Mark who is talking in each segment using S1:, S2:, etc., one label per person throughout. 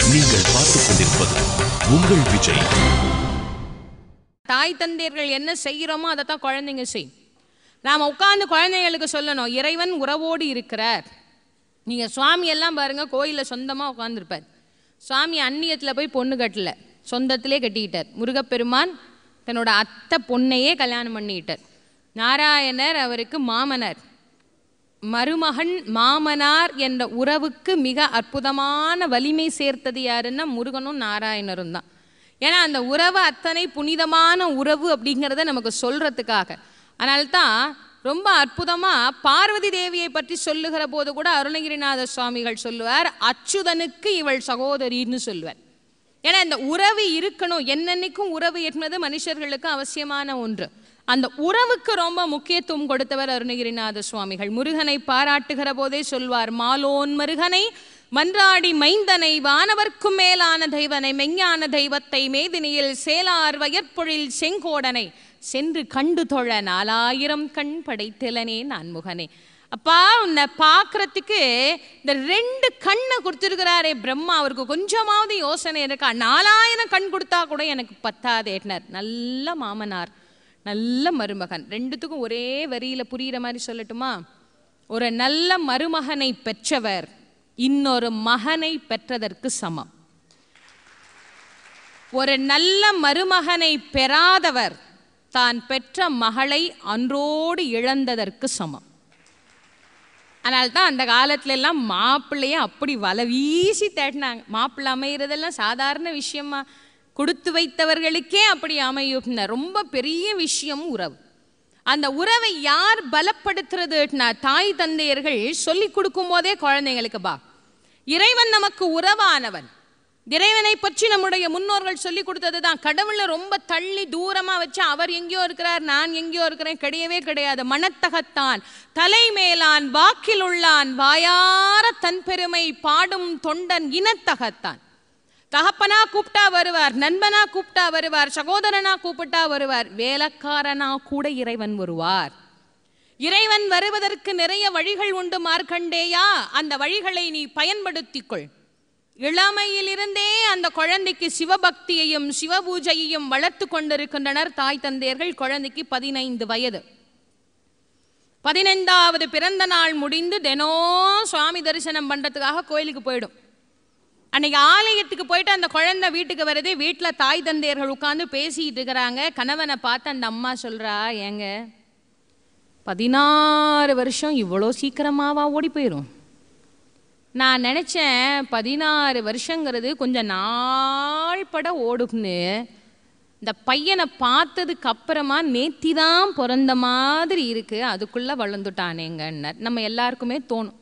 S1: நீங்கள் பார்த்துக் கொண்டிருப்பது உங்கள் விஜய் தாய் தந்தையர்கள் என்ன செய்கிறோமோ அதை தான் குழந்தைங்க செய் நாம் உட்காந்து குழந்தைங்களுக்கு சொல்லணும் இறைவன் உறவோடு இருக்கிறார் நீங்கள் சுவாமி எல்லாம் பாருங்கள் கோயிலில் சொந்தமாக உட்காந்துருப்பார் சுவாமி அந்நியத்தில் போய் பொண்ணு கட்டல சொந்தத்திலே கட்டிக்கிட்டார் முருகப்பெருமான் தன்னோட அத்தை பொண்ணையே கல்யாணம் பண்ணிக்கிட்டார் நாராயணர் அவருக்கு மாமனர் மருமகன் மாமனார் என்ற உறவுக்கு மிக அற்புதமான வலிமை சேர்த்தது யாருன்னா முருகனும் நாராயணரும் தான் ஏன்னா அந்த உறவு அத்தனை புனிதமான உறவு அப்படிங்கிறத நமக்கு சொல்கிறதுக்காக அதனால்தான் ரொம்ப அற்புதமாக பார்வதி தேவியை பற்றி சொல்லுகிற போது கூட அருணகிரிநாத சுவாமிகள் சொல்லுவார் அச்சுதனுக்கு இவள் சகோதரின்னு சொல்லுவார் ஏன்னா இந்த உறவு இருக்கணும் என்னென்னைக்கும் உறவு என்பது மனுஷர்களுக்கு அவசியமான ஒன்று அந்த உறவுக்கு ரொம்ப முக்கியத்துவம் கொடுத்தவர் அருணகிரிநாத சுவாமிகள் முருகனை பாராட்டுகிற போதே சொல்வார் மாலோன் மருகனை மன்றாடி மைந்தனை வானவர்க்கும் மேலான தெய்வனை மெஞ்ஞான தெய்வத்தை மேதினியில் சேலார் வயற்பொழில் செங்கோடனை சென்று கண்டு தொழ நாலாயிரம் கண் படைத்திலனே நான் முகனே அப்பா உன்னை பார்க்கறதுக்கு இந்த ரெண்டு கண்ணை கொடுத்துருக்கிறாரே பிரம்மா அவருக்கு கொஞ்சமாவது யோசனை இருக்கா நாலாயிரம் கண் கொடுத்தா கூட எனக்கு பத்தாதேட்டினர் நல்ல மாமனார் நல்ல மருமகன் ரெண்டுத்துக்கும் ஒரே வரியில் புரிகிற மாதிரி சொல்லட்டுமா ஒரு நல்ல மருமகனை பெற்றவர் இன்னொரு மகனை பெற்றதற்கு சமம் ஒரு நல்ல மருமகனை பெறாதவர் தான் பெற்ற மகளை அன்றோடு இழந்ததற்கு சமம் அதனால தான் அந்த காலத்துல எல்லாம் மாப்பிள்ளைய அப்படி வலை வீசி தேட்டினாங்க மாப்பிள்ளை அமைகிறதெல்லாம் சாதாரண விஷயமா கொடுத்து வைத்தவர்களுக்கே அப்படி அமையும் ரொம்ப பெரிய விஷயம் உறவு அந்த உறவை யார் பலப்படுத்துறதுனா தாய் தந்தையர்கள் சொல்லி கொடுக்கும் போதே குழந்தைங்களுக்கு பா இறைவன் நமக்கு உறவானவன் இறைவனை பற்றி நம்முடைய முன்னோர்கள் சொல்லி கொடுத்தது தான் கடவுளை ரொம்ப தள்ளி தூரமாக வச்சு அவர் எங்கேயோ இருக்கிறார் நான் எங்கேயோ இருக்கிறேன் கிடையவே கிடையாது மனத்தகத்தான் தலைமேலான் வாக்கில் உள்ளான் வாயார தன் பெருமை பாடும் தொண்டன் இனத்தகத்தான் தகப்பனா கூப்பிட்டா வருவார் நண்பனா கூப்பிட்டா வருவார் சகோதரனா கூப்பிட்டா வருவார் வேலக்காரனா கூட இறைவன் வருவார் இறைவன் வருவதற்கு நிறைய வழிகள் உண்டு மார்க்கண்டேயா அந்த வழிகளை நீ பயன்படுத்திக்கொள் இளமையிலிருந்தே அந்த குழந்தைக்கு சிவபக்தியையும் சிவபூஜையையும் வளர்த்து கொண்டிருக்கின்றனர் தாய் தந்தையர்கள் குழந்தைக்கு பதினைந்து வயது பதினைந்தாவது பிறந்த நாள் முடிந்து தினம் சுவாமி தரிசனம் பண்ணுறதுக்காக கோயிலுக்கு போயிடும் அன்னைக்கு ஆலயத்துக்கு போயிட்டு அந்த குழந்தை வீட்டுக்கு வரதே வீட்டில் தாய் தந்தையர்கள் உட்காந்து பேசிட்டு இருக்கிறாங்க கணவனை பார்த்து அந்த அம்மா சொல்கிறா ஏங்க பதினாறு வருஷம் இவ்வளோ சீக்கிரமாவா ஓடி போயிடும் நான் நினச்சேன் பதினாறு வருஷங்கிறது கொஞ்சம் நாள் பட ஓடும்னு இந்த பையனை பார்த்ததுக்கு அப்புறமா நேத்தி தான் பிறந்த மாதிரி இருக்குது அதுக்குள்ளே வளர்ந்துட்டானேங்கன்னார் நம்ம எல்லாருக்குமே தோணும்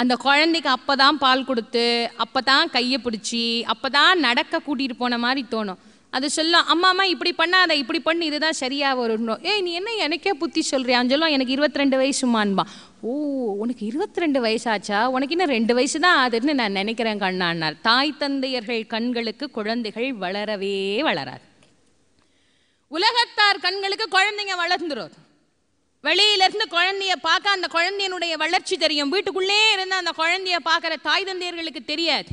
S1: அந்த குழந்தைக்கு அப்போ தான் பால் கொடுத்து அப்போ தான் கையை பிடிச்சி அப்போ தான் நடக்க கூட்டிகிட்டு போன மாதிரி தோணும் அது சொல்லும் அம்மா அம்மா இப்படி பண்ணாத இப்படி பண்ணு இதுதான் சரியாக வரணும் ஏய் நீ என்ன எனக்கே புத்தி சொல்கிறியான்னு சொல்லுவோம் எனக்கு இருபத்தி ரெண்டு வயசுமான்பா ஓ உனக்கு இருபத்தி ரெண்டு வயசாச்சா உனக்கு இன்னும் ரெண்டு வயசு தான் ஆதுன்னு நான் நினைக்கிறேன் கண்ணான்னார் தாய் தந்தையர்கள் கண்களுக்கு குழந்தைகள் வளரவே வளராது உலகத்தார் கண்களுக்கு குழந்தைங்க வளர்ந்துடும் வெளியிலிருந்து குழந்தைய பார்க்க அந்த குழந்தையனுடைய வளர்ச்சி தெரியும் வீட்டுக்குள்ளே இருந்து அந்த குழந்தைய பார்க்குற தாய் தந்தையர்களுக்கு தெரியாது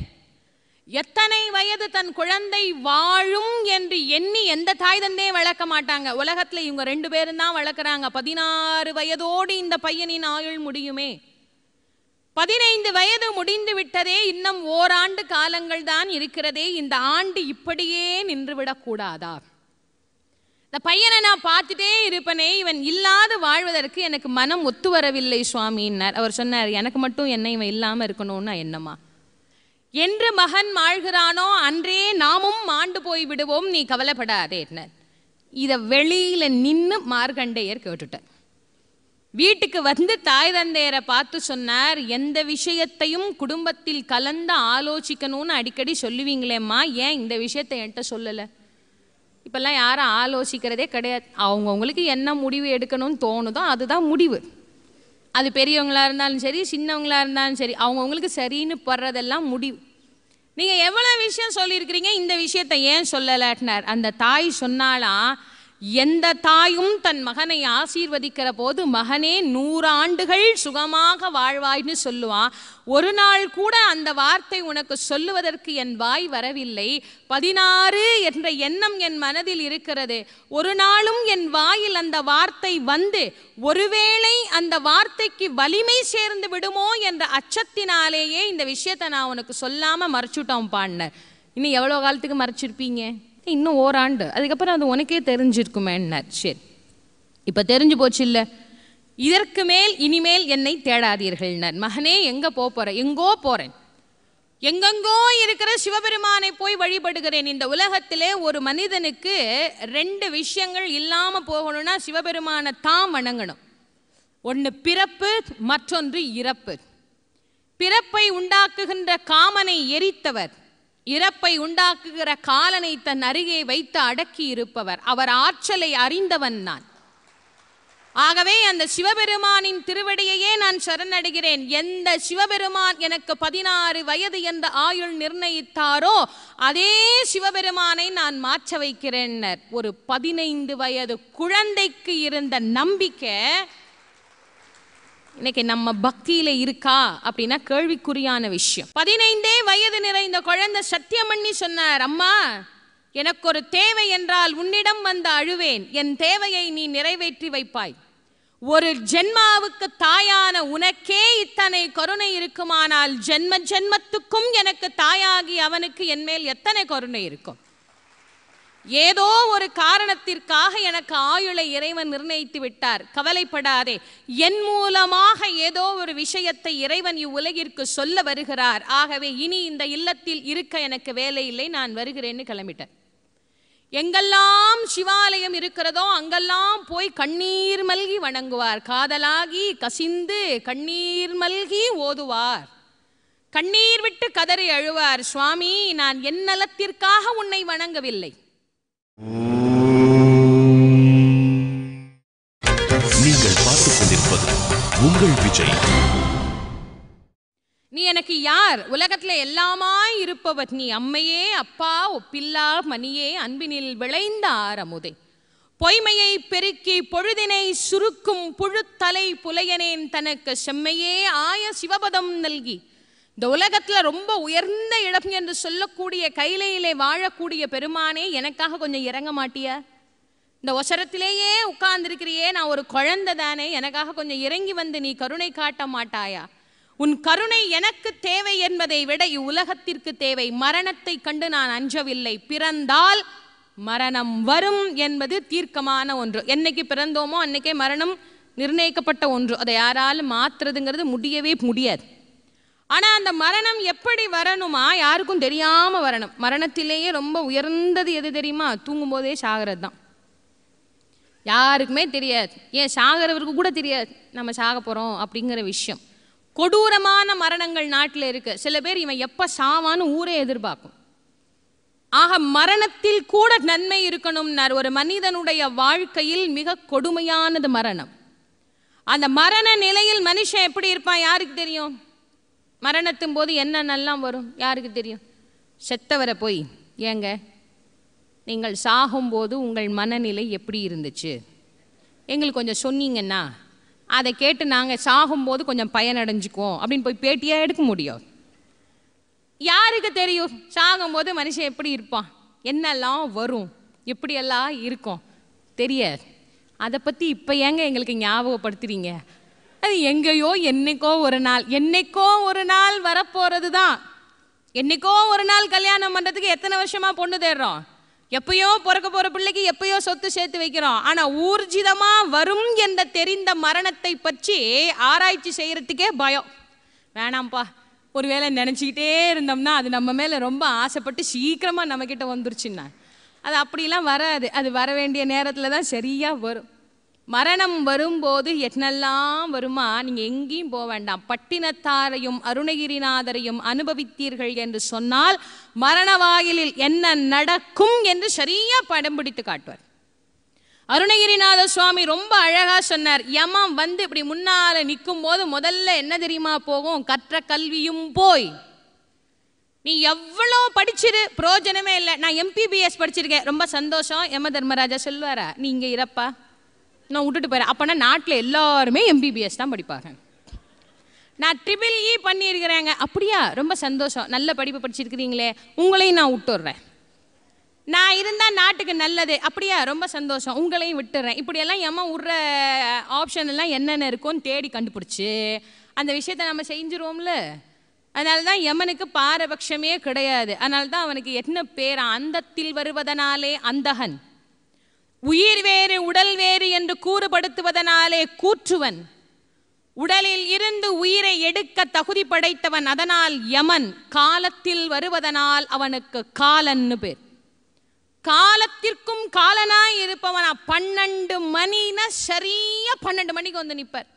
S1: எத்தனை வயது தன் குழந்தை வாழும் என்று எண்ணி எந்த தாய் தந்தையும் வளர்க்க மாட்டாங்க உலகத்தில் இவங்க ரெண்டு பேரும் தான் வளர்க்குறாங்க பதினாறு வயதோடு இந்த பையனின் ஆயுள் முடியுமே பதினைந்து வயது முடிந்து விட்டதே இன்னும் ஓராண்டு காலங்கள் தான் இருக்கிறதே இந்த ஆண்டு இப்படியே கூடாதா இந்த பையனை நான் பார்த்துட்டே இருப்பனே இவன் இல்லாத வாழ்வதற்கு எனக்கு மனம் ஒத்து வரவில்லை சுவாமின்னார் அவர் சொன்னார் எனக்கு மட்டும் என்ன இவன் இல்லாமல் இருக்கணும்னா என்னம்மா என்று மகன் மாழ்கிறானோ அன்றே நாமும் மாண்டு போய் விடுவோம் நீ கவலைப்படாதே இதை வெளியில் நின்று மார்கண்டேயர் கேட்டுட்டார் வீட்டுக்கு வந்து தாய் தந்தையரை பார்த்து சொன்னார் எந்த விஷயத்தையும் குடும்பத்தில் கலந்து ஆலோசிக்கணும்னு அடிக்கடி சொல்லுவீங்களேம்மா ஏன் இந்த விஷயத்தை என்கிட்ட சொல்லலை இப்போல்லாம் யாரும் ஆலோசிக்கிறதே கிடையாது அவங்கவுங்களுக்கு என்ன முடிவு எடுக்கணும்னு தோணுதோ அதுதான் முடிவு அது பெரியவங்களாக இருந்தாலும் சரி சின்னவங்களாக இருந்தாலும் சரி அவங்கவுங்களுக்கு சரின்னு படுறதெல்லாம் முடிவு நீங்கள் எவ்வளோ விஷயம் சொல்லியிருக்கிறீங்க இந்த விஷயத்தை ஏன் சொல்லலாட்டினார் அந்த தாய் சொன்னாலாம் எந்த தாயும் தன் மகனை ஆசீர்வதிக்கிற போது மகனே நூறாண்டுகள் சுகமாக வாழ்வாய்னு சொல்லுவான் ஒரு நாள் கூட அந்த வார்த்தை உனக்கு சொல்லுவதற்கு என் வாய் வரவில்லை பதினாறு என்ற எண்ணம் என் மனதில் இருக்கிறது ஒரு நாளும் என் வாயில் அந்த வார்த்தை வந்து ஒருவேளை அந்த வார்த்தைக்கு வலிமை சேர்ந்து விடுமோ என்ற அச்சத்தினாலேயே இந்த விஷயத்தை நான் உனக்கு சொல்லாமல் மறைச்சுட்டோம் பாடினேன் இன்னும் எவ்வளோ காலத்துக்கு மறைச்சிருப்பீங்க இன்னும் ஓராண்டு அதுக்கப்புறம் அது உனக்கே தெரிஞ்சிருக்குமேன்னார் சரி இப்போ தெரிஞ்சு போச்சு இல்லை இதற்கு மேல் இனிமேல் என்னை தேடாதீர்கள்னர் மகனே எங்கே போக போகிறேன் எங்கோ போகிறேன் எங்கெங்கோ இருக்கிற சிவபெருமானை போய் வழிபடுகிறேன் இந்த உலகத்திலே ஒரு மனிதனுக்கு ரெண்டு விஷயங்கள் இல்லாமல் போகணும்னா சிவபெருமானை தான் வணங்கணும் ஒன்று பிறப்பு மற்றொன்று இறப்பு பிறப்பை உண்டாக்குகின்ற காமனை எரித்தவர் இறப்பை உண்டாக்குகிற காலனை தன் அருகே வைத்து அடக்கி இருப்பவர் அவர் ஆற்றலை அறிந்தவன் நான் ஆகவே அந்த சிவபெருமானின் திருவடியையே நான் சரணடைகிறேன் எந்த சிவபெருமான் எனக்கு பதினாறு வயது என்ற ஆயுள் நிர்ணயித்தாரோ அதே சிவபெருமானை நான் மாற்ற வைக்கிறேன்னர் ஒரு பதினைந்து வயது குழந்தைக்கு இருந்த நம்பிக்கை இன்னைக்கு நம்ம பக்தியில இருக்கா அப்படின்னா கேள்விக்குறியான விஷயம் பதினைந்தே வயது நிறைந்த குழந்தை சத்தியம் சொன்னார் அம்மா எனக்கு ஒரு தேவை என்றால் உன்னிடம் வந்து அழுவேன் என் தேவையை நீ நிறைவேற்றி வைப்பாய் ஒரு ஜென்மாவுக்கு தாயான உனக்கே இத்தனை கருணை இருக்குமானால் ஜென்ம ஜென்மத்துக்கும் எனக்கு தாயாகி அவனுக்கு என்மேல் எத்தனை கருணை இருக்கும் ஏதோ ஒரு காரணத்திற்காக எனக்கு ஆயுளை இறைவன் நிர்ணயித்து விட்டார் கவலைப்படாதே என் மூலமாக ஏதோ ஒரு விஷயத்தை இறைவன் இவ்வுலகிற்கு சொல்ல வருகிறார் ஆகவே இனி இந்த இல்லத்தில் இருக்க எனக்கு வேலை இல்லை நான் வருகிறேன்னு கிளம்பிட்டேன் எங்கெல்லாம் சிவாலயம் இருக்கிறதோ அங்கெல்லாம் போய் கண்ணீர் மல்கி வணங்குவார் காதலாகி கசிந்து கண்ணீர் மல்கி ஓதுவார் கண்ணீர் விட்டு கதறி அழுவார் சுவாமி நான் என் நலத்திற்காக உன்னை வணங்கவில்லை நீங்கள் பார்த்துக் கொண்டிருப்பது உங்கள் விஜய் நீ எனக்கு யார் உலகத்துல எல்லாமாய் இருப்பவர் நீ அம்மையே அப்பா ஒப்பில்லா மணியே அன்பினில் விளைந்த ஆரமுதே பொய்மையை பெருக்கி பொழுதினை சுருக்கும் புழுத்தலை புலையனேன் தனக்கு செம்மையே ஆய சிவபதம் நல்கி இந்த உலகத்தில் ரொம்ப உயர்ந்த இடம் என்று சொல்லக்கூடிய கைலையிலே வாழக்கூடிய பெருமானே எனக்காக கொஞ்சம் இறங்க மாட்டியா இந்த ஒசரத்திலேயே உட்கார்ந்துருக்கிறியே நான் ஒரு குழந்தை தானே எனக்காக கொஞ்சம் இறங்கி வந்து நீ கருணை காட்ட மாட்டாயா உன் கருணை எனக்கு தேவை என்பதை விட இவ்வுலகத்திற்கு தேவை மரணத்தை கண்டு நான் அஞ்சவில்லை பிறந்தால் மரணம் வரும் என்பது தீர்க்கமான ஒன்று என்னைக்கு பிறந்தோமோ அன்னைக்கே மரணம் நிர்ணயிக்கப்பட்ட ஒன்று அதை யாராலும் மாற்றுறதுங்கிறது முடியவே முடியாது ஆனால் அந்த மரணம் எப்படி வரணுமா யாருக்கும் தெரியாமல் வரணும் மரணத்திலேயே ரொம்ப உயர்ந்தது எது தெரியுமா தூங்கும்போதே சாகிறது தான் யாருக்குமே தெரியாது ஏன் சாகிறவருக்கு கூட தெரியாது நம்ம சாக போகிறோம் அப்படிங்கிற விஷயம் கொடூரமான மரணங்கள் நாட்டில் இருக்கு சில பேர் இவன் எப்போ சாவான்னு ஊரே எதிர்பார்க்கும் ஆக மரணத்தில் கூட நன்மை இருக்கணும்னார் ஒரு மனிதனுடைய வாழ்க்கையில் மிக கொடுமையானது மரணம் அந்த மரண நிலையில் மனுஷன் எப்படி இருப்பான் யாருக்கு தெரியும் மரணத்தும் போது என்னென்னலாம் வரும் யாருக்கு தெரியும் செத்தவரை போய் ஏங்க நீங்கள் சாகும்போது உங்கள் மனநிலை எப்படி இருந்துச்சு எங்களுக்கு கொஞ்சம் சொன்னீங்கன்னா அதை கேட்டு நாங்கள் சாகும்போது கொஞ்சம் பயனடைஞ்சுக்குவோம் அப்படின்னு போய் பேட்டியாக எடுக்க முடியும் யாருக்கு தெரியும் சாகும்போது மனுஷன் எப்படி இருப்பான் என்னெல்லாம் வரும் எப்படியெல்லாம் இருக்கும் தெரியாது அதை பற்றி இப்போ ஏங்க எங்களுக்கு ஞாபகப்படுத்துறீங்க அது எங்கேயோ என்னைக்கோ ஒரு நாள் என்னைக்கோ ஒரு நாள் வரப்போகிறது தான் என்னைக்கோ ஒரு நாள் கல்யாணம் பண்ணுறதுக்கு எத்தனை வருஷமாக பொண்ணு தேடுறோம் எப்பயோ பிறக்க போகிற பிள்ளைக்கு எப்பயோ சொத்து சேர்த்து வைக்கிறோம் ஆனால் ஊர்ஜிதமாக வரும் என்ற தெரிந்த மரணத்தை பற்றி ஆராய்ச்சி செய்கிறதுக்கே பயம் வேணாம்ப்பா ஒருவேளை நினச்சிக்கிட்டே இருந்தோம்னா அது நம்ம மேலே ரொம்ப ஆசைப்பட்டு சீக்கிரமாக நம்மக்கிட்ட வந்துருச்சுன்னா அது அப்படிலாம் வராது அது வர வேண்டிய நேரத்தில் தான் சரியாக வரும் மரணம் வரும்போது என்னெல்லாம் வருமா நீங்கள் எங்கேயும் போக வேண்டாம் பட்டினத்தாரையும் அருணகிரிநாதரையும் அனுபவித்தீர்கள் என்று சொன்னால் மரண வாயிலில் என்ன நடக்கும் என்று சரியா படம் பிடித்து காட்டுவார் அருணகிரிநாத சுவாமி ரொம்ப அழகா சொன்னார் யமம் வந்து இப்படி முன்னால நிற்கும் போது முதல்ல என்ன தெரியுமா போகும் கற்ற கல்வியும் போய் நீ எவ்வளோ படிச்சிரு பிரோஜனமே இல்லை நான் எம்பிபிஎஸ் படிச்சிருக்கேன் ரொம்ப சந்தோஷம் யம தர்மராஜா சொல்லுவாரா நீ இங்கே இறப்பா நான் விட்டுட்டு போயிறேன் அப்போனா நாட்டில் எல்லாருமே எம்பிபிஎஸ் தான் படிப்பாங்க நான் ட்ரிபிள் இ e பண்ணியிருக்கிறேங்க அப்படியா ரொம்ப சந்தோஷம் நல்ல படிப்பு படிச்சிருக்கிறீங்களே உங்களையும் நான் விட்டுடுறேன் நான் இருந்தால் நாட்டுக்கு நல்லது அப்படியா ரொம்ப சந்தோஷம் உங்களையும் விட்டுறேன் இப்படியெல்லாம் ஏமா விடுற ஆப்ஷன் எல்லாம் என்னென்ன இருக்கும்னு தேடி கண்டுபிடிச்சி அந்த விஷயத்த நம்ம செஞ்சிருவோம்ல அதனால தான் யமனுக்கு பாரபட்சமே கிடையாது அதனால தான் அவனுக்கு என்ன பேர் அந்தத்தில் வருவதனாலே அந்தகன் உயிர் வேறு உடல் வேறு என்று கூறுபடுத்துவதனாலே கூற்றுவன் உடலில் இருந்து உயிரை எடுக்க தகுதி படைத்தவன் அதனால் யமன் காலத்தில் வருவதனால் அவனுக்கு காலன்னு பேர் காலத்திற்கும் காலனாய் இருப்பவன் பன்னெண்டு மணின சரியா பன்னெண்டு மணிக்கு வந்து நிற்பார்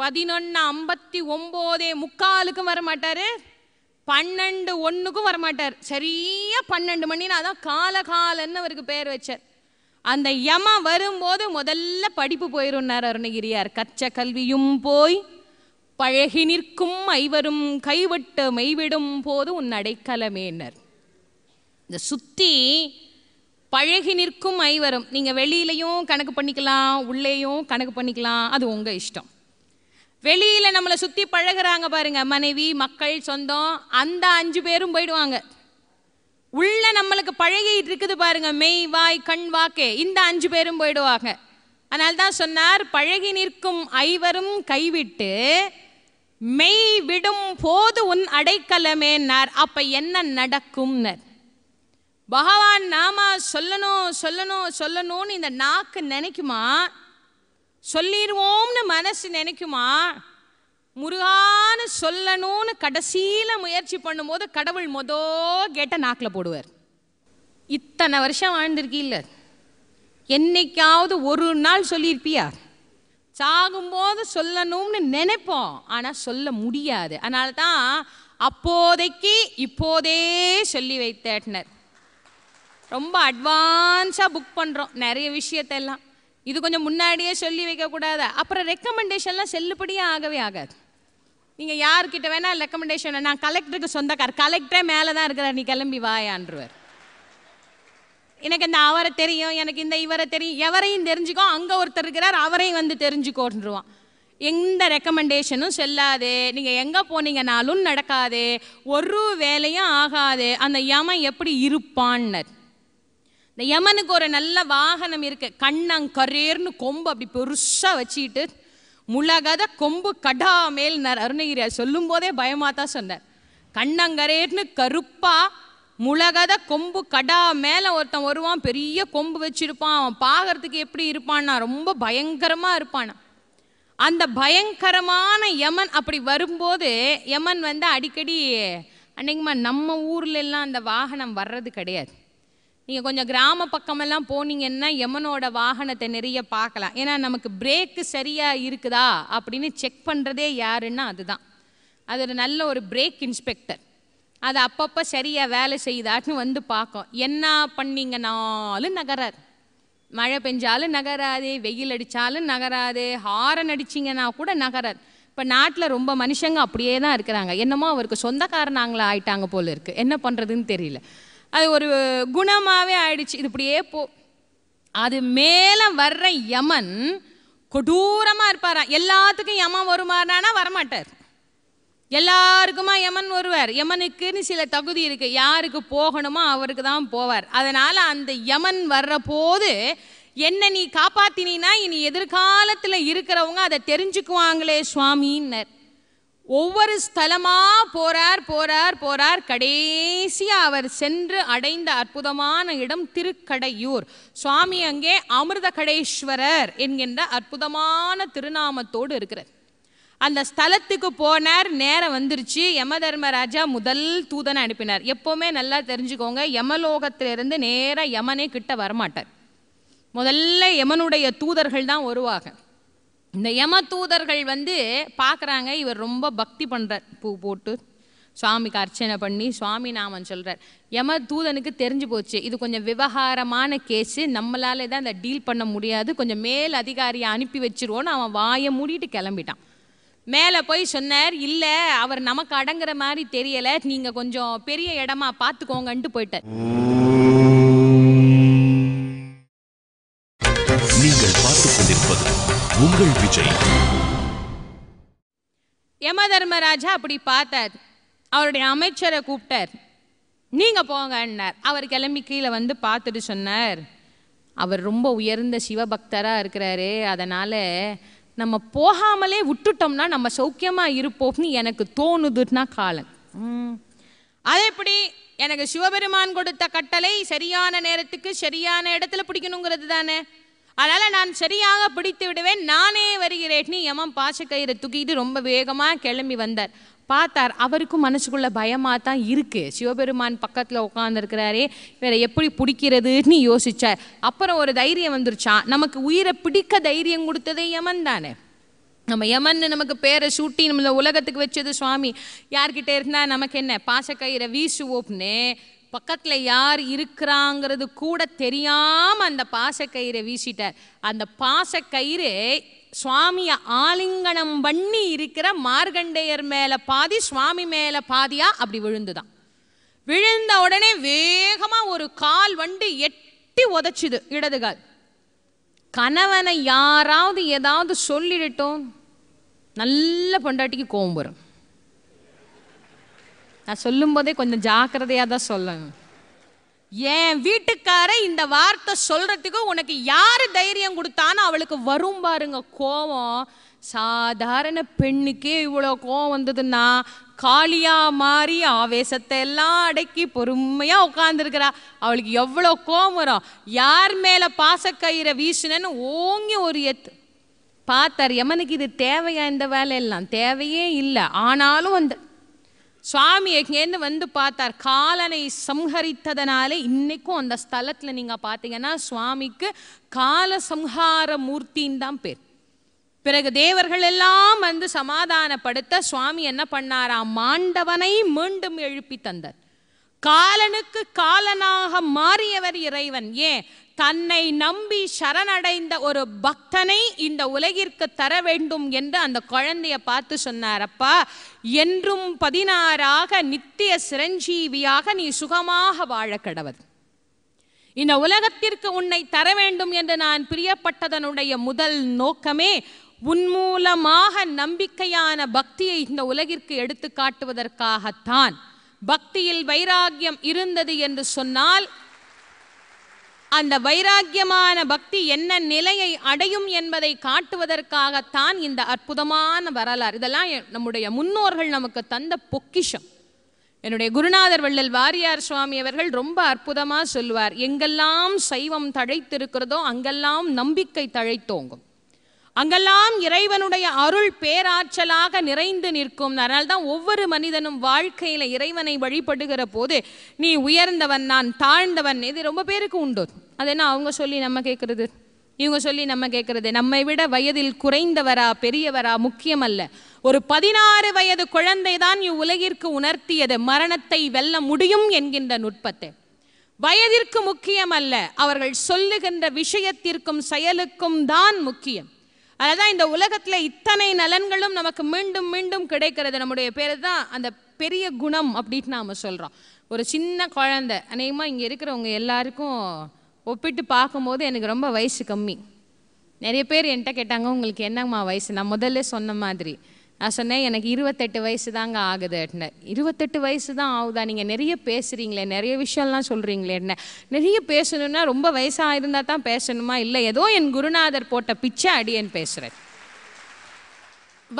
S1: பதினொன்று ஐம்பத்தி ஒம்போதே முக்காலுக்கும் வரமாட்டாரு பன்னெண்டு ஒன்றுக்கும் வரமாட்டார் சரியா பன்னெண்டு மணினா அதான் காலகாலன்னு அவருக்கு பேர் வச்சார் அந்த யம வரும்போது முதல்ல படிப்பு போயிருந்தார் அருணகிரியார் கச்ச கல்வியும் போய் பழகி நிற்கும் ஐவரும் கைவிட்டு மெய்விடும் போது உன் அடைக்கலமேனர் இந்த சுற்றி பழகி நிற்கும் ஐவரும் நீங்கள் வெளியிலையும் கணக்கு பண்ணிக்கலாம் உள்ளேயும் கணக்கு பண்ணிக்கலாம் அது உங்கள் இஷ்டம் வெளியில் நம்மளை சுற்றி பழகிறாங்க பாருங்கள் மனைவி மக்கள் சொந்தம் அந்த அஞ்சு பேரும் போயிடுவாங்க உள்ள நம்மளுக்கு பழகிட்டு இருக்குது பாருங்க மெய் வாய் கண் வாக்கே இந்த அஞ்சு பேரும் போயிடுவாங்க அதனால தான் சொன்னார் பழகி நிற்கும் ஐவரும் கைவிட்டு மெய் விடும் போது உன் அடைக்கலமேனார் அப்ப என்ன நடக்கும்னர் பகவான் நாமா சொல்லணும் சொல்லணும் சொல்லணும்னு இந்த நாக்கு நினைக்குமா சொல்லிடுவோம்னு மனசு நினைக்குமா முருகான்னு சொல்லணும்னு கடைசியில் முயற்சி பண்ணும்போது கடவுள் மொதோ கேட்ட நாக்கில் போடுவார் இத்தனை வருஷம் வாழ்ந்திருக்கீல்ல என்னைக்காவது ஒரு நாள் சொல்லியிருப்பியா சாகும்போது சொல்லணும்னு நினைப்போம் ஆனால் சொல்ல முடியாது அதனால தான் அப்போதைக்கு இப்போதே சொல்லி வைத்தேட்டினர் ரொம்ப அட்வான்ஸாக புக் பண்ணுறோம் நிறைய விஷயத்தெல்லாம் இது கொஞ்சம் முன்னாடியே சொல்லி வைக்கக்கூடாது அப்புறம் ரெக்கமெண்டேஷன்லாம் செல்லுபடியே ஆகவே ஆகாது நீங்கள் யார்கிட்ட வேணால் ரெக்கமெண்டேஷன் நான் கலெக்டருக்கு சொந்தக்கார் கலெக்டரே மேலே தான் இருக்கிறார் நீ கிளம்பி வாயான்றுவர் எனக்கு இந்த அவரை தெரியும் எனக்கு இந்த இவரை தெரியும் எவரையும் தெரிஞ்சுக்கோ அங்கே ஒருத்தர் இருக்கிறார் அவரையும் வந்து தெரிஞ்சுக்கோன்றுவான் எந்த ரெக்கமெண்டேஷனும் செல்லாது நீங்கள் எங்கே போனீங்கனாலும் நடக்காது ஒரு வேலையும் ஆகாது அந்த யமன் எப்படி இருப்பான்னு இந்த யமனுக்கு ஒரு நல்ல வாகனம் இருக்கு கண்ணங்கரேர்னு கொம்பு அப்படி பெருசாக வச்சுக்கிட்டு முழகத கொம்பு கடா மேல் அருணகிரியார் சொல்லும் போதே பயமாக தான் சொன்னார் கண்ணங்கரேர்னு கருப்பாக முழகத கொம்பு கடா மேலே ஒருத்தன் வருவான் பெரிய கொம்பு வச்சிருப்பான் அவன் பார்க்கறதுக்கு எப்படி இருப்பான்னா ரொம்ப பயங்கரமாக இருப்பானா அந்த பயங்கரமான யமன் அப்படி வரும்போது யமன் வந்து அடிக்கடி அன்னைக்குமா நம்ம ஊர்ல எல்லாம் அந்த வாகனம் வர்றது கிடையாது நீங்கள் கொஞ்சம் கிராம பக்கமெல்லாம் போனீங்கன்னா எமனோட வாகனத்தை நிறைய பார்க்கலாம் ஏன்னா நமக்கு பிரேக்கு சரியாக இருக்குதா அப்படின்னு செக் பண்ணுறதே யாருன்னா அதுதான் அது ஒரு நல்ல ஒரு பிரேக் இன்ஸ்பெக்டர் அது அப்பப்போ சரியாக வேலை செய்யுதான்னு வந்து பார்க்கும் என்ன பண்ணிங்கனாலும் நகராது மழை பெஞ்சாலும் நகராது வெயில் அடித்தாலும் நகராது ஹாரன் அடிச்சிங்கன்னா கூட நகராது இப்போ நாட்டில் ரொம்ப மனுஷங்க அப்படியே தான் இருக்கிறாங்க என்னமோ அவருக்கு சொந்தக்காரனாங்களா ஆயிட்டாங்க போல இருக்குது என்ன பண்ணுறதுன்னு தெரியல அது ஒரு குணமாகவே ஆயிடுச்சு இது இப்படியே போ அது மேலே வர்ற யமன் கொடூரமாக இருப்பாராம் எல்லாத்துக்கும் யமன் வருமாறானா வரமாட்டார் எல்லாருக்குமா யமன் வருவார் யமனுக்குன்னு சில தகுதி இருக்கு யாருக்கு போகணுமோ அவருக்கு தான் போவார் அதனால அந்த யமன் வர்ற போது என்ன நீ காப்பாத்தினா இனி எதிர்காலத்தில் இருக்கிறவங்க அதை தெரிஞ்சுக்குவாங்களே சுவாமின்னர் ஒவ்வொரு ஸ்தலமாக போறார் போறார் போறார் கடைசியாக அவர் சென்று அடைந்த அற்புதமான இடம் திருக்கடையூர் சுவாமி அங்கே அமிர்த கடேஸ்வரர் என்கின்ற அற்புதமான திருநாமத்தோடு இருக்கிறார் அந்த ஸ்தலத்துக்கு போனார் நேரம் வந்துருச்சு யம தர்மராஜா முதல் தூதனை அனுப்பினார் எப்போவுமே நல்லா தெரிஞ்சுக்கோங்க யமலோகத்திலிருந்து நேராக யமனே கிட்ட வரமாட்டார் முதல்ல யமனுடைய தூதர்கள் தான் வருவாங்க இந்த யமதூதர்கள் வந்து பார்க்குறாங்க இவர் ரொம்ப பக்தி பண்ணுறார் பூ போட்டு சுவாமிக்கு அர்ச்சனை பண்ணி சுவாமி நாமன் சொல்கிறார் யம தூதனுக்கு தெரிஞ்சு போச்சு இது கொஞ்சம் விவகாரமான கேஸு நம்மளால தான் அதை டீல் பண்ண முடியாது கொஞ்சம் மேல் அதிகாரியை அனுப்பி வச்சிருவோன்னு அவன் வாயை மூடிட்டு கிளம்பிட்டான் மேலே போய் சொன்னார் இல்லை அவர் நமக்கு அடங்குற மாதிரி தெரியலை நீங்கள் கொஞ்சம் பெரிய இடமா பார்த்துக்கோங்கன்ட்டு போயிட்டார் நீங்கள் பார்த்து கொண்டிருப்பது உங்கள் விஜய் தர்மராஜா அப்படி பார்த்தார் அவருடைய அமைச்சரை கூப்பிட்டார் நீங்கள் போங்கன்னார் அவர் கிளம்பி கீழே வந்து பார்த்துட்டு சொன்னார் அவர் ரொம்ப உயர்ந்த சிவபக்தராக இருக்கிறாரு அதனால் நம்ம போகாமலே விட்டுட்டோம்னா நம்ம சௌக்கியமாக இருப்போம்னு எனக்கு தோணுதுன்னா காலம் அதே எப்படி எனக்கு சிவபெருமான் கொடுத்த கட்டளை சரியான நேரத்துக்கு சரியான இடத்துல பிடிக்கணுங்கிறது தானே அதனால் நான் சரியாக பிடித்து விடுவேன் நானே வருகிறேன் யமம் பாச கயிறை தூக்கிட்டு ரொம்ப வேகமாக கிளம்பி வந்தார் பார்த்தார் அவருக்கும் மனசுக்குள்ளே பயமாக தான் இருக்குது சிவபெருமான் பக்கத்தில் உட்காந்துருக்கிறாரே வேற எப்படி பிடிக்கிறதுன்னு யோசிச்சார் அப்புறம் ஒரு தைரியம் வந்துருச்சான் நமக்கு உயிரை பிடிக்க தைரியம் கொடுத்ததே யமன் தானே நம்ம யமன் நமக்கு பேரை சூட்டி நம்மள உலகத்துக்கு வச்சது சுவாமி யார்கிட்ட இருந்தால் நமக்கு என்ன பாசக்கயிறை வீசுவோப்னு பக்கத்தில் யார் இருக்கிறாங்கிறது கூட தெரியாமல் அந்த பாசக்கயிறை வீசிட்டார் அந்த பாசக்கயிறு சுவாமியை ஆலிங்கனம் பண்ணி இருக்கிற மார்கண்டேயர் மேலே பாதி சுவாமி மேலே பாதியாக அப்படி விழுந்துதான் விழுந்த உடனே வேகமாக ஒரு கால் வண்டு எட்டி உதச்சுது இடதுகால் கணவனை யாராவது ஏதாவது சொல்லிடட்டும் நல்ல பொண்டாட்டிக்கு கோவம் வரும் நான் சொல்லும்போதே கொஞ்சம் ஜாக்கிரதையாக தான் சொல்லணும் என் வீட்டுக்கார இந்த வார்த்தை சொல்றதுக்கு உனக்கு யார் தைரியம் கொடுத்தானோ அவளுக்கு வரும் பாருங்க கோவம் சாதாரண பெண்ணுக்கே இவ்வளோ கோவம் வந்ததுன்னா காளியா மாறி ஆவேசத்தை எல்லாம் அடக்கி பொறுமையாக உட்காந்துருக்கிறா அவளுக்கு எவ்வளோ கோவம் வரும் யார் மேலே பாசக்கயிறை வீசினன்னு ஓங்கி ஒரு எத்து பார்த்தார் எமனுக்கு இது தேவையா இந்த வேலையெல்லாம் தேவையே இல்லை ஆனாலும் அந்த சுவாமி எங்கேருந்து வந்து பார்த்தார் காலனை சம்ஹரித்ததனாலே இன்னைக்கும் அந்த ஸ்தலத்தில் நீங்கள் பார்த்தீங்கன்னா சுவாமிக்கு கால சம்ஹார மூர்த்தின்னு தான் பேர் பிறகு தேவர்கள் எல்லாம் வந்து சமாதானப்படுத்த சுவாமி என்ன பண்ணாரா மாண்டவனை மீண்டும் எழுப்பி தந்தார் காலனுக்கு காலனாக மாறியவர் இறைவன் ஏன் தன்னை நம்பி சரணடைந்த ஒரு பக்தனை இந்த உலகிற்கு தர வேண்டும் என்று அந்த குழந்தைய பார்த்து சொன்னார் அப்பா என்றும் பதினாறாக நித்திய சிரஞ்சீவியாக நீ சுகமாக வாழ கடவது இந்த உலகத்திற்கு உன்னை தர வேண்டும் என்று நான் பிரியப்பட்டதனுடைய முதல் நோக்கமே உன்மூலமாக நம்பிக்கையான பக்தியை இந்த உலகிற்கு எடுத்து காட்டுவதற்காகத்தான் பக்தியில் வைராகியம் இருந்தது என்று சொன்னால் அந்த வைராக்கியமான பக்தி என்ன நிலையை அடையும் என்பதை காட்டுவதற்காகத்தான் இந்த அற்புதமான வரலாறு இதெல்லாம் நம்முடைய முன்னோர்கள் நமக்கு தந்த பொக்கிஷம் என்னுடைய குருநாதர் வள்ளல் வாரியார் சுவாமி அவர்கள் ரொம்ப அற்புதமாக சொல்வார் எங்கெல்லாம் சைவம் தழைத்திருக்கிறதோ அங்கெல்லாம் நம்பிக்கை தழைத்தோங்கும் அங்கெல்லாம் இறைவனுடைய அருள் பேராற்றலாக நிறைந்து நிற்கும் அதனால் தான் ஒவ்வொரு மனிதனும் வாழ்க்கையில் இறைவனை வழிபடுகிற போது நீ உயர்ந்தவன் நான் தாழ்ந்தவன் இது ரொம்ப பேருக்கு உண்டு அது என்ன அவங்க சொல்லி நம்ம கேட்கறது இவங்க சொல்லி நம்ம கேட்கறது நம்மை விட வயதில் குறைந்தவரா பெரியவரா முக்கியமல்ல ஒரு பதினாறு வயது குழந்தை தான் இவ்வுலகிற்கு உணர்த்தியது மரணத்தை வெல்ல முடியும் என்கின்ற நுட்பத்தை வயதிற்கு முக்கியமல்ல அவர்கள் சொல்லுகின்ற விஷயத்திற்கும் செயலுக்கும் தான் முக்கியம் அதுதான் இந்த உலகத்தில் இத்தனை நலன்களும் நமக்கு மீண்டும் மீண்டும் கிடைக்கிறது நம்முடைய பேர் தான் அந்த பெரிய குணம் அப்படின்ட்டு நாம் சொல்கிறோம் ஒரு சின்ன குழந்தை அநேகமாக இங்கே இருக்கிறவங்க எல்லாருக்கும் ஒப்பிட்டு பார்க்கும்போது எனக்கு ரொம்ப வயசு கம்மி நிறைய பேர் என்கிட்ட கேட்டாங்க உங்களுக்கு என்னம்மா வயசு நான் முதல்ல சொன்ன மாதிரி நான் சொன்னேன் எனக்கு இருபத்தெட்டு வயசு தாங்க ஆகுது ஆகுதுன்னு இருபத்தெட்டு வயசு தான் ஆகுதா நீங்கள் நிறைய பேசுகிறீங்களே நிறைய விஷயம்லாம் சொல்கிறீங்களே என்ன நிறைய பேசணும்னா ரொம்ப வயசாக இருந்தால் தான் பேசணுமா இல்லை ஏதோ என் குருநாதர் போட்ட பிச்சை அடியேன் பேசுகிறேன்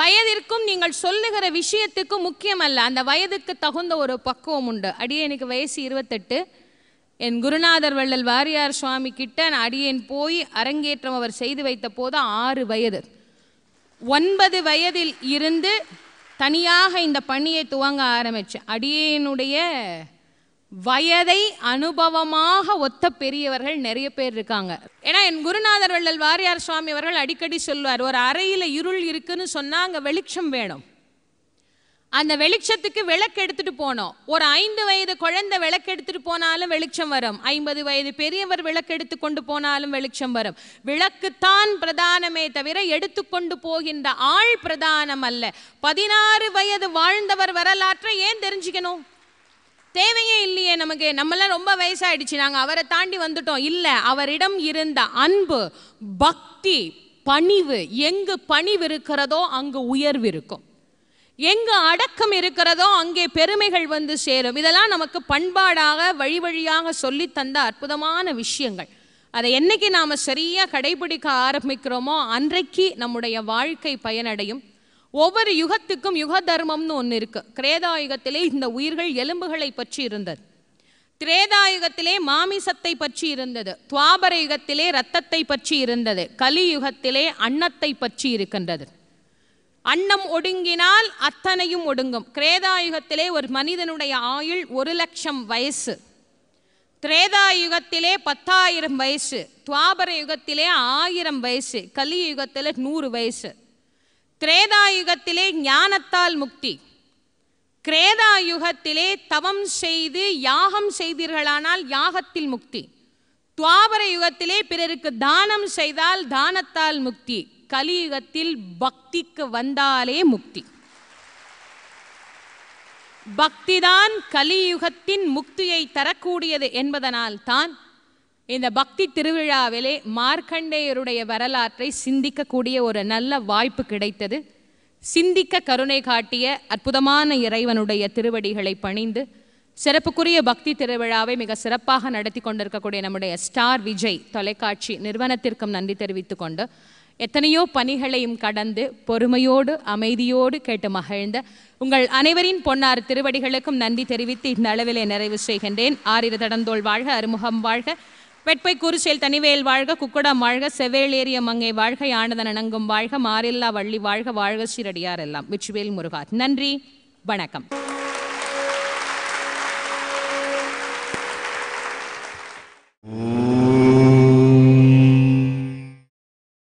S1: வயதிற்கும் நீங்கள் சொல்லுகிற விஷயத்துக்கும் முக்கியம் அல்ல அந்த வயதுக்கு தகுந்த ஒரு பக்குவம் உண்டு அடியே எனக்கு வயசு இருபத்தெட்டு என் குருநாதர் வள்ளல் வாரியார் சுவாமி கிட்ட நான் அடியேன் போய் அரங்கேற்றம் அவர் செய்து வைத்த போது ஆறு வயது ஒன்பது வயதில் இருந்து தனியாக இந்த பணியை துவங்க ஆரம்பித்தேன் அடியனுடைய வயதை அனுபவமாக ஒத்த பெரியவர்கள் நிறைய பேர் இருக்காங்க ஏன்னா என் குருநாதர் வள்ளல் வாரியார் சுவாமி அவர்கள் அடிக்கடி சொல்லுவார் ஒரு அறையில் இருள் இருக்குன்னு சொன்னால் அங்கே வெளிச்சம் வேணும் அந்த வெளிச்சத்துக்கு விளக்கு எடுத்துட்டு போனோம் ஒரு ஐந்து வயது குழந்தை விளக்கு எடுத்துட்டு போனாலும் வெளிச்சம் வரும் ஐம்பது வயது பெரியவர் விளக்கு எடுத்து கொண்டு போனாலும் வெளிச்சம் வரும் விளக்குத்தான் பிரதானமே தவிர எடுத்துக்கொண்டு போகின்ற ஆள் பிரதானம் அல்ல பதினாறு வயது வாழ்ந்தவர் வரலாற்றை ஏன் தெரிஞ்சுக்கணும் தேவையே இல்லையே நமக்கு நம்மளாம் ரொம்ப வயசாயிடுச்சு நாங்கள் அவரை தாண்டி வந்துட்டோம் இல்லை அவரிடம் இருந்த அன்பு பக்தி பணிவு எங்கு பணிவு இருக்கிறதோ அங்கு உயர்வு இருக்கும் எங்கு அடக்கம் இருக்கிறதோ அங்கே பெருமைகள் வந்து சேரும் இதெல்லாம் நமக்கு பண்பாடாக வழி வழியாக சொல்லி தந்த அற்புதமான விஷயங்கள் அதை என்னைக்கு நாம் சரியாக கடைபிடிக்க ஆரம்பிக்கிறோமோ அன்றைக்கு நம்முடைய வாழ்க்கை பயனடையும் ஒவ்வொரு யுகத்துக்கும் யுக தர்மம்னு ஒன்று இருக்குது கிரேதா யுகத்திலே இந்த உயிர்கள் எலும்புகளை பற்றி இருந்தது திரேதா யுகத்திலே மாமிசத்தை பற்றி இருந்தது துவாபர யுகத்திலே இரத்தத்தை பற்றி இருந்தது கலி யுகத்திலே அன்னத்தை பற்றி இருக்கின்றது அன்னம் ஒடுங்கினால் அத்தனையும் ஒடுங்கும் கிரேதாயுகத்திலே ஒரு மனிதனுடைய ஆயுள் ஒரு லட்சம் வயசு திரேதா யுகத்திலே பத்தாயிரம் வயசு துவாபர யுகத்திலே ஆயிரம் வயசு கலி யுகத்தில் நூறு வயசு திரேதா யுகத்திலே ஞானத்தால் முக்தி கிரேதா யுகத்திலே தவம் செய்து யாகம் செய்தீர்களானால் யாகத்தில் முக்தி துவாபர யுகத்திலே பிறருக்கு தானம் செய்தால் தானத்தால் முக்தி கலியுகத்தில் பக்திக்கு வந்தாலே முக்தி பக்திதான் கலியுகத்தின் முக்தியை தரக்கூடியது என்பதனால் தான் இந்த பக்தி திருவிழாவிலே மார்க்கண்டேயருடைய வரலாற்றை சிந்திக்கக்கூடிய ஒரு நல்ல வாய்ப்பு கிடைத்தது சிந்திக்க கருணை காட்டிய அற்புதமான இறைவனுடைய திருவடிகளை பணிந்து சிறப்புக்குரிய பக்தி திருவிழாவை மிக சிறப்பாக நடத்தி கொண்டிருக்கக்கூடிய நம்முடைய ஸ்டார் விஜய் தொலைக்காட்சி நிறுவனத்திற்கும் நன்றி தெரிவித்துக்கொண்டு எத்தனையோ பணிகளையும் கடந்து பொறுமையோடு அமைதியோடு கேட்டு மகிழ்ந்த உங்கள் அனைவரின் பொன்னார் திருவடிகளுக்கும் நன்றி தெரிவித்து இந்நளவிலே நிறைவு செய்கின்றேன் ஆறிரு தடந்தோல் வாழ்க அறுமுகம் வாழ்க வெட்பை குருசேல் தனிவேல் வாழ்க குக்குடம் வாழ்க ஏரிய மங்கை வாழ்க யானதன் அணங்கும் வாழ்க மாறில்லா வள்ளி வாழ்க வாழ்க சீரடியார் எல்லாம் விச்சுவேல் முருகா நன்றி வணக்கம்